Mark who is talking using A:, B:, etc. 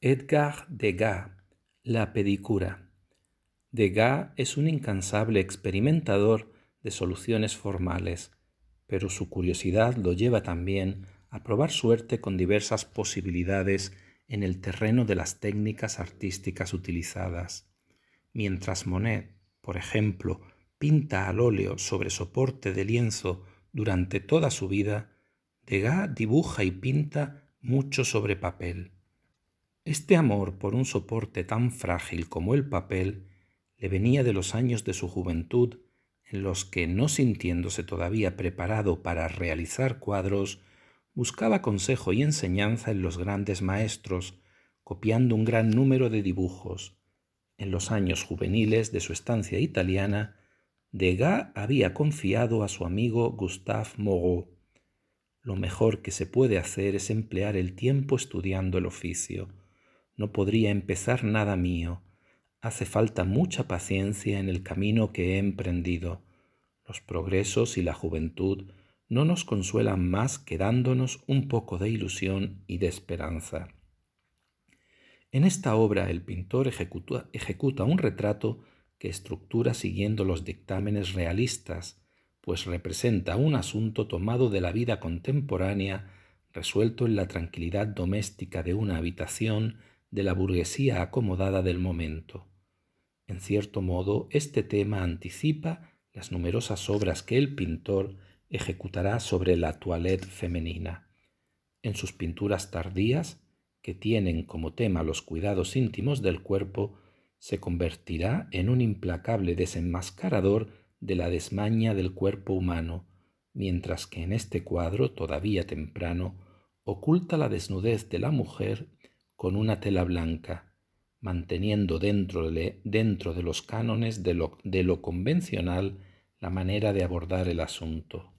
A: Edgar Degas, La pedicura. Degas es un incansable experimentador de soluciones formales, pero su curiosidad lo lleva también a probar suerte con diversas posibilidades en el terreno de las técnicas artísticas utilizadas. Mientras Monet, por ejemplo, pinta al óleo sobre soporte de lienzo durante toda su vida, Degas dibuja y pinta mucho sobre papel. Este amor por un soporte tan frágil como el papel le venía de los años de su juventud en los que, no sintiéndose todavía preparado para realizar cuadros, buscaba consejo y enseñanza en los grandes maestros, copiando un gran número de dibujos. En los años juveniles de su estancia italiana, Degas había confiado a su amigo Gustave Moreau. Lo mejor que se puede hacer es emplear el tiempo estudiando el oficio no podría empezar nada mío. Hace falta mucha paciencia en el camino que he emprendido. Los progresos y la juventud no nos consuelan más que dándonos un poco de ilusión y de esperanza. En esta obra el pintor ejecuta, un retrato que estructura siguiendo los dictámenes realistas, pues representa un asunto tomado de la vida contemporánea, resuelto en la tranquilidad doméstica de una habitación de la burguesía acomodada del momento. En cierto modo, este tema anticipa las numerosas obras que el pintor ejecutará sobre la toilette femenina. En sus pinturas tardías, que tienen como tema los cuidados íntimos del cuerpo, se convertirá en un implacable desenmascarador de la desmaña del cuerpo humano, mientras que en este cuadro, todavía temprano, oculta la desnudez de la mujer con una tela blanca, manteniendo dentro de, los cánones de lo convencional la manera de abordar el asunto.